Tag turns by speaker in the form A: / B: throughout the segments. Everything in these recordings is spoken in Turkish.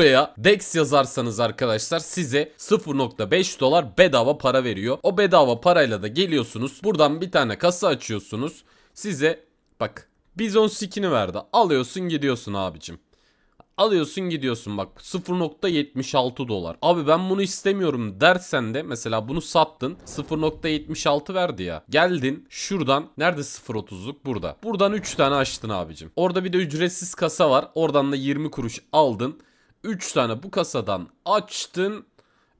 A: Buraya DEX yazarsanız arkadaşlar size 0.5 dolar bedava para veriyor. O bedava parayla da geliyorsunuz. Buradan bir tane kasa açıyorsunuz. Size bak Bizon skin'i verdi. Alıyorsun gidiyorsun abicim. Alıyorsun gidiyorsun bak 0.76 dolar. Abi ben bunu istemiyorum dersen de mesela bunu sattın 0.76 verdi ya. Geldin şuradan nerede 0.30'luk burada. Buradan 3 tane açtın abicim. Orada bir de ücretsiz kasa var. Oradan da 20 kuruş aldın. 3 tane bu kasadan açtın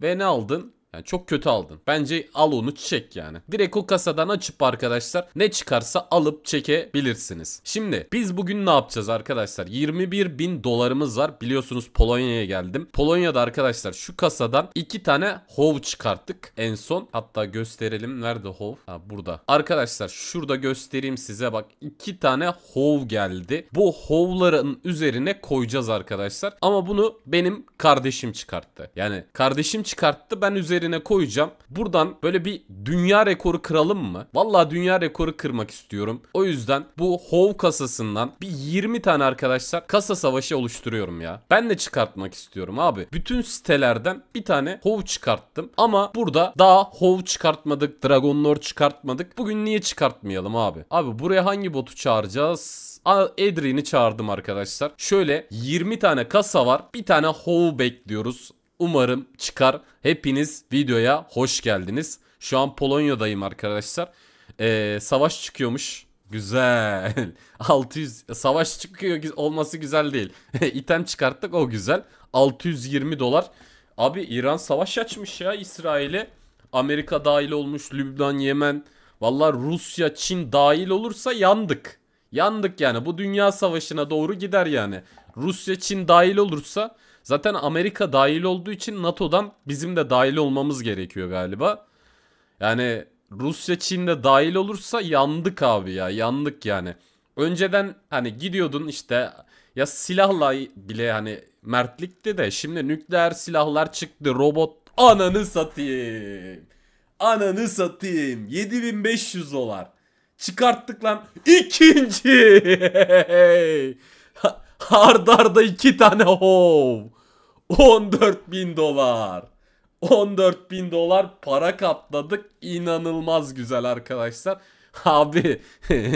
A: ve ne aldın? Yani çok kötü aldın. Bence al onu çek yani. Direkt o kasadan açıp arkadaşlar ne çıkarsa alıp çekebilirsiniz. Şimdi biz bugün ne yapacağız arkadaşlar? 21 bin dolarımız var. Biliyorsunuz Polonya'ya geldim. Polonya'da arkadaşlar şu kasadan iki tane hov çıkarttık en son. Hatta gösterelim. Nerede hov? Ha burada. Arkadaşlar şurada göstereyim size bak. iki tane hov geldi. Bu hovların üzerine koyacağız arkadaşlar. Ama bunu benim kardeşim çıkarttı. Yani kardeşim çıkarttı ben üzerine üzerine koyacağım. Buradan böyle bir dünya rekoru kıralım mı? vallahi dünya rekoru kırmak istiyorum. O yüzden bu Hov kasasından bir 20 tane arkadaşlar kasa savaşı oluşturuyorum ya. Ben de çıkartmak istiyorum abi. Bütün sitelerden bir tane Hov çıkarttım. Ama burada daha Hov çıkartmadık. Dragon Lord çıkartmadık. Bugün niye çıkartmayalım abi? Abi buraya hangi botu çağıracağız? Edrin'i çağırdım arkadaşlar. Şöyle 20 tane kasa var. Bir tane Hov bekliyoruz. Umarım çıkar. Hepiniz videoya hoş geldiniz. Şu an Polonya'dayım arkadaşlar. Ee, savaş çıkıyormuş. Güzel. 600 savaş çıkıyor olması güzel değil. İtem çıkarttık o güzel. 620 dolar. Abi İran savaş açmış ya İsrail'e. Amerika dahil olmuş, Lübnan, Yemen. Valla Rusya, Çin dahil olursa yandık. Yandık yani bu dünya savaşına doğru gider yani. Rusya Çin dahil olursa zaten Amerika dahil olduğu için NATO'dan bizim de dahil olmamız gerekiyor galiba. Yani Rusya Çin de dahil olursa yandık abi ya yandık yani. Önceden hani gidiyordun işte ya silahla bile hani mertlikti de şimdi nükleer silahlar çıktı robot ananı satayım. Ananı satayım 7500 dolar. Çıkarttık lan. İkinci. Arda iki tane hov. 14 bin dolar. 14 bin dolar para katladık. İnanılmaz güzel arkadaşlar. Abi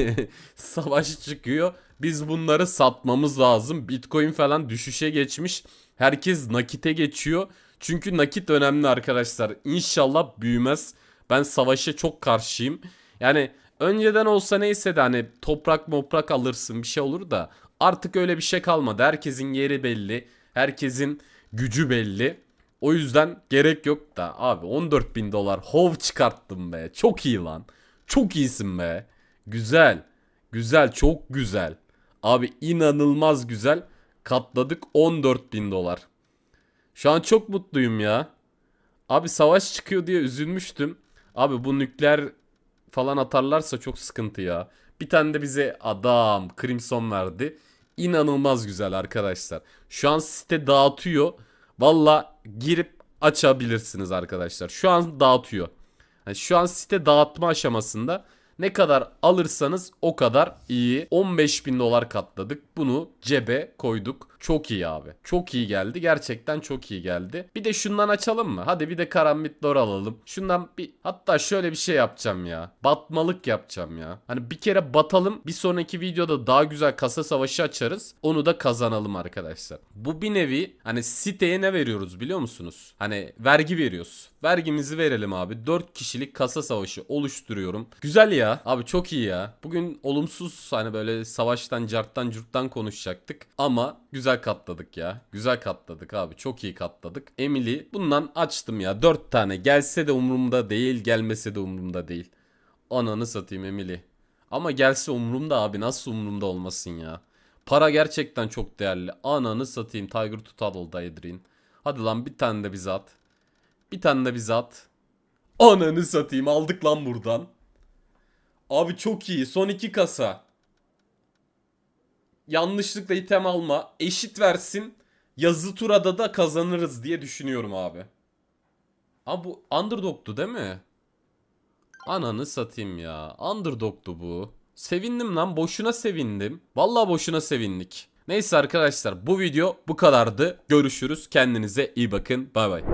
A: savaş çıkıyor. Biz bunları satmamız lazım. Bitcoin falan düşüşe geçmiş. Herkes nakite geçiyor. Çünkü nakit önemli arkadaşlar. İnşallah büyümez. Ben savaşa çok karşıyım. Yani Önceden olsa neyse de hani toprak moprak alırsın bir şey olur da artık öyle bir şey kalmadı. Herkesin yeri belli. Herkesin gücü belli. O yüzden gerek yok da abi 14 bin dolar hov çıkarttım be. Çok iyi lan. Çok iyisin be. Güzel. Güzel çok güzel. Abi inanılmaz güzel. Katladık 14 bin dolar. Şu an çok mutluyum ya. Abi savaş çıkıyor diye üzülmüştüm. Abi bu nükleer falan atarlarsa çok sıkıntı ya. Bir tane de bize adam Crimson verdi. İnanılmaz güzel arkadaşlar. Şu an site dağıtıyor. Valla girip açabilirsiniz arkadaşlar. Şu an dağıtıyor. Yani şu an site dağıtma aşamasında. Ne kadar alırsanız o kadar iyi. 15 bin dolar katladık. Bunu cebe koyduk. Çok iyi abi. Çok iyi geldi. Gerçekten çok iyi geldi. Bir de şundan açalım mı? Hadi bir de karambit alalım. Şundan bir hatta şöyle bir şey yapacağım ya. Batmalık yapacağım ya. Hani bir kere batalım. Bir sonraki videoda daha güzel kasa savaşı açarız. Onu da kazanalım arkadaşlar. Bu bir nevi hani siteye ne veriyoruz biliyor musunuz? Hani vergi veriyoruz. Vergimizi verelim abi. 4 kişilik kasa savaşı oluşturuyorum. Güzel ya. Abi çok iyi ya. Bugün olumsuz hani böyle savaştan, carttan, curttan konuşacaktık. Ama güzel güzel katladık ya. Güzel katladık abi. Çok iyi katladık. Emily bundan açtım ya. 4 tane gelse de umurumda değil. Gelmese de umurumda değil. Ananı satayım Emily. Ama gelse umurumda abi. Nasıl umurumda olmasın ya. Para gerçekten çok değerli. Ananı satayım. Tiger Tutadle'da Edrin. Hadi lan bir tane de bize at. Bir tane de bize at. Ananı satayım. Aldık lan buradan. Abi çok iyi. Son iki kasa yanlışlıkla item alma eşit versin. Yazı turada da kazanırız diye düşünüyorum abi. Abi bu underdog'tu değil mi? Ananı satayım ya. Underdog'tu bu. Sevindim lan boşuna sevindim. Vallahi boşuna sevindik. Neyse arkadaşlar bu video bu kadardı. Görüşürüz. Kendinize iyi bakın. Bay bay.